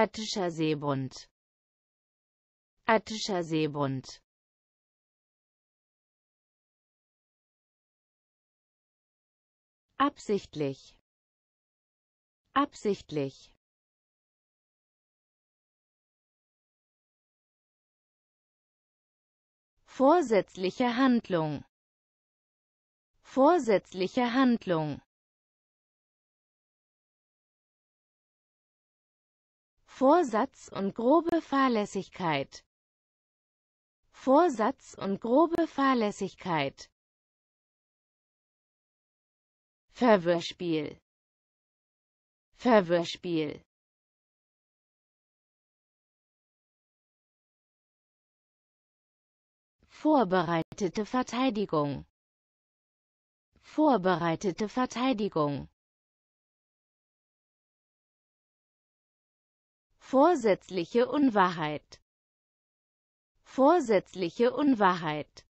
Attischer Seebund Attischer Seebund Absichtlich. Absichtlich. Vorsätzliche Handlung. Vorsätzliche Handlung. Vorsatz und grobe Fahrlässigkeit. Vorsatz und grobe Fahrlässigkeit. Verwirrspiel. Verwirrspiel. Vorbereitete Verteidigung. Vorbereitete Verteidigung. Vorsätzliche Unwahrheit. Vorsätzliche Unwahrheit.